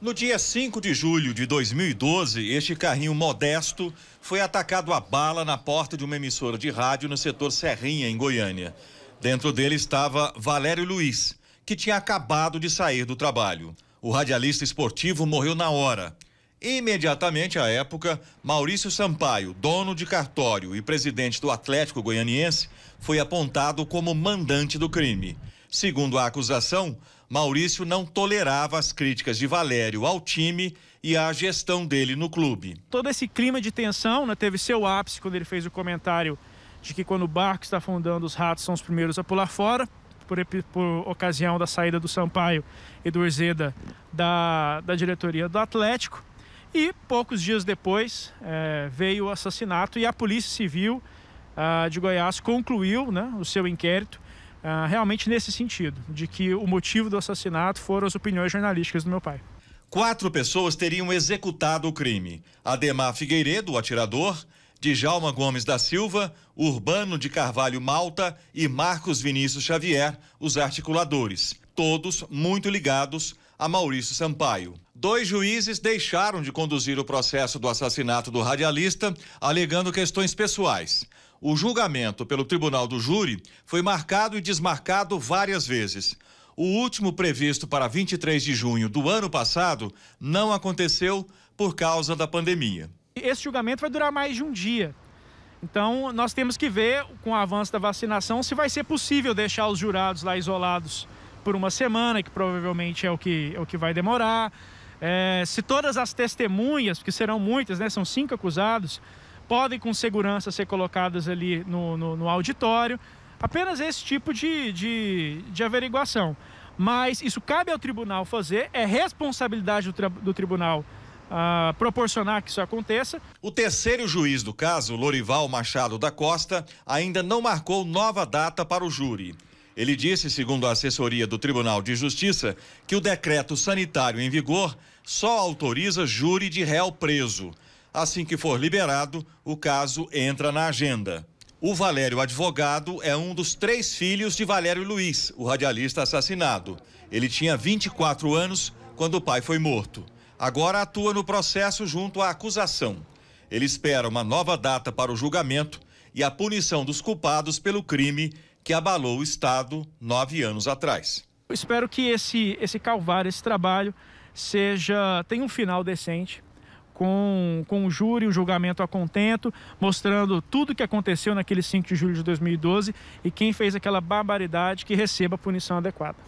No dia 5 de julho de 2012, este carrinho modesto foi atacado a bala na porta de uma emissora de rádio no setor Serrinha, em Goiânia. Dentro dele estava Valério Luiz, que tinha acabado de sair do trabalho. O radialista esportivo morreu na hora. Imediatamente à época, Maurício Sampaio, dono de cartório e presidente do Atlético Goianiense, foi apontado como mandante do crime. Segundo a acusação, Maurício não tolerava as críticas de Valério ao time e à gestão dele no clube. Todo esse clima de tensão né, teve seu ápice quando ele fez o comentário de que quando o barco está afundando, os ratos são os primeiros a pular fora, por, por ocasião da saída do Sampaio e do Urzeda da, da diretoria do Atlético. E poucos dias depois é, veio o assassinato e a Polícia Civil ah, de Goiás concluiu né, o seu inquérito ah, realmente nesse sentido, de que o motivo do assassinato foram as opiniões jornalísticas do meu pai. Quatro pessoas teriam executado o crime: Ademar Figueiredo, o atirador, Djalma Gomes da Silva, Urbano de Carvalho Malta e Marcos Vinícius Xavier, os articuladores, todos muito ligados a Maurício Sampaio. Dois juízes deixaram de conduzir o processo do assassinato do radialista, alegando questões pessoais. O julgamento pelo Tribunal do Júri foi marcado e desmarcado várias vezes. O último previsto para 23 de junho do ano passado não aconteceu por causa da pandemia. Esse julgamento vai durar mais de um dia. Então, nós temos que ver, com o avanço da vacinação, se vai ser possível deixar os jurados lá isolados por uma semana, que provavelmente é o que, é o que vai demorar. É, se todas as testemunhas, que serão muitas, né, são cinco acusados, podem com segurança ser colocadas ali no, no, no auditório. Apenas esse tipo de, de, de, averiguação. Mas isso cabe ao tribunal fazer, é responsabilidade do, do tribunal ah, proporcionar que isso aconteça. O terceiro juiz do caso, Lorival Machado da Costa, ainda não marcou nova data para o júri. Ele disse, segundo a assessoria do Tribunal de Justiça, que o decreto sanitário em vigor só autoriza júri de réu preso. Assim que for liberado, o caso entra na agenda. O Valério Advogado é um dos três filhos de Valério Luiz, o radialista assassinado. Ele tinha 24 anos quando o pai foi morto. Agora atua no processo junto à acusação. Ele espera uma nova data para o julgamento e a punição dos culpados pelo crime que abalou o Estado nove anos atrás. Eu espero que esse, esse calvário, esse trabalho, seja tenha um final decente com, com o júri, o julgamento a contento, mostrando tudo o que aconteceu naquele 5 de julho de 2012 e quem fez aquela barbaridade que receba a punição adequada.